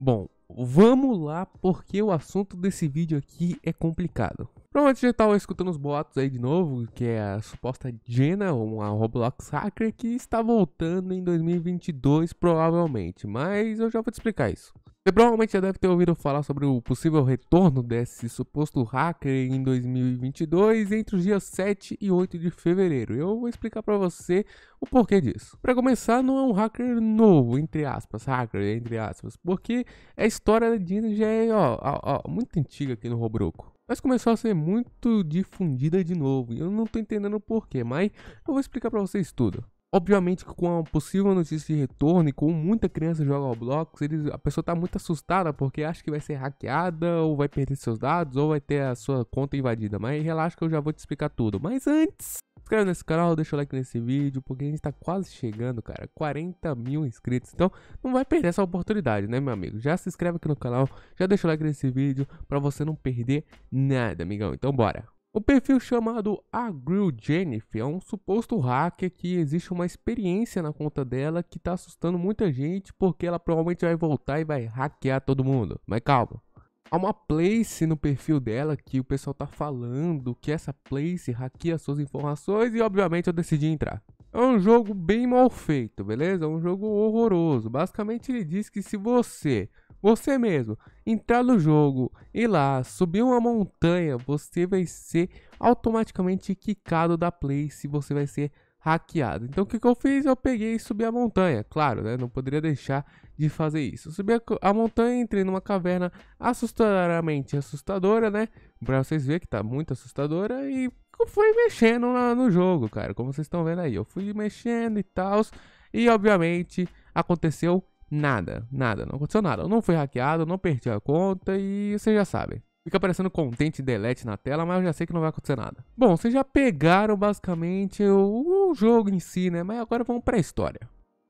Bom, vamos lá porque o assunto desse vídeo aqui é complicado. Provavelmente já estava escutando os boatos aí de novo, que é a suposta Jenna, uma Roblox hacker que está voltando em 2022 provavelmente, mas eu já vou te explicar isso. Você provavelmente já deve ter ouvido falar sobre o possível retorno desse suposto hacker em 2022 entre os dias 7 e 8 de fevereiro. Eu vou explicar para você o porquê disso. Para começar, não é um hacker novo, entre aspas, hacker, entre aspas, porque a história da Dino já é ó, ó, muito antiga aqui no Robroco. Mas começou a ser muito difundida de novo, e eu não tô entendendo o porquê, mas eu vou explicar para vocês tudo. Obviamente com a possível notícia de retorno e com muita criança joga Roblox, eles, a pessoa está muito assustada porque acha que vai ser hackeada ou vai perder seus dados ou vai ter a sua conta invadida. Mas relaxa que eu já vou te explicar tudo. Mas antes, se inscreve nesse canal, deixa o like nesse vídeo porque a gente está quase chegando, cara, 40 mil inscritos. Então não vai perder essa oportunidade, né, meu amigo? Já se inscreve aqui no canal, já deixa o like nesse vídeo para você não perder nada, amigão. Então bora! O perfil chamado Agril Jennifer é um suposto hacker que existe uma experiência na conta dela que está assustando muita gente porque ela provavelmente vai voltar e vai hackear todo mundo. Mas calma. Há uma place no perfil dela que o pessoal tá falando que essa place hackeia suas informações e obviamente eu decidi entrar. É um jogo bem mal feito, beleza? É um jogo horroroso. Basicamente ele diz que se você você mesmo entrar no jogo, e lá, subir uma montanha, você vai ser automaticamente quicado da play se você vai ser hackeado. Então o que, que eu fiz? Eu peguei e subi a montanha. Claro, né? Não poderia deixar de fazer isso. Eu subi a, a, montanha, entrei numa caverna assustadoramente assustadora, né? Pra vocês verem que tá muito assustadora e fui mexendo lá no jogo, cara. Como vocês estão vendo aí, eu fui mexendo e tal. E obviamente aconteceu Nada, nada, não aconteceu nada. Eu não fui hackeado, não perdi a conta e vocês já sabem. Fica aparecendo contente delete na tela, mas eu já sei que não vai acontecer nada. Bom, vocês já pegaram basicamente o, jogo em si, né? Mas agora vamos pra história.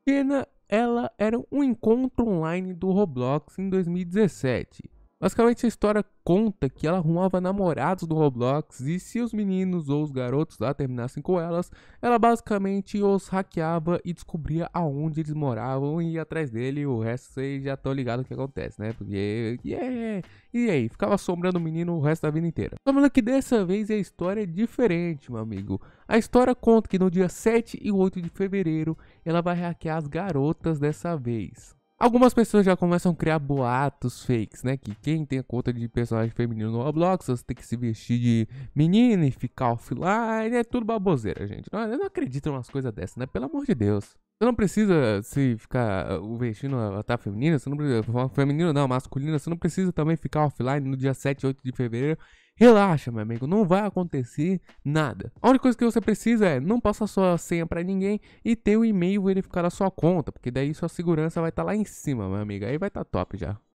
Kena, ela era um encontro online do Roblox em 2017. Basicamente, a história conta que ela arrumava namorados do Roblox e se os meninos ou os garotos lá terminassem com elas, ela basicamente os hackeava e descobria aonde eles moravam e ia atrás dele. O resto vocês já estão ligados o que acontece, né? Porque. Yeah. E aí, ficava assombrando o menino o resto da vida inteira. Só que dessa vez a história é diferente, meu amigo. A história conta que no dia 7 e 8 de fevereiro ela vai hackear as garotas dessa vez. Algumas pessoas já começam a criar boatos fakes, né? Que quem tem a conta de personagem feminino no Roblox, você tem que se vestir de menina e ficar offline. É tudo baboseira, gente. Não, eu não acredito em umas coisas dessas, né? Pelo amor de Deus. Você não precisa se ficar uh, vestindo a avatar tá feminina, você não precisa. Feminino não, masculino, você não precisa também ficar offline no dia 7, 8 de fevereiro Relaxa, meu amigo, não vai acontecer nada. A única coisa que você precisa é não passar sua senha para ninguém e ter o um e-mail verificado a sua conta, porque daí sua segurança vai estar tá lá em cima, meu amigo. Aí vai estar tá top já.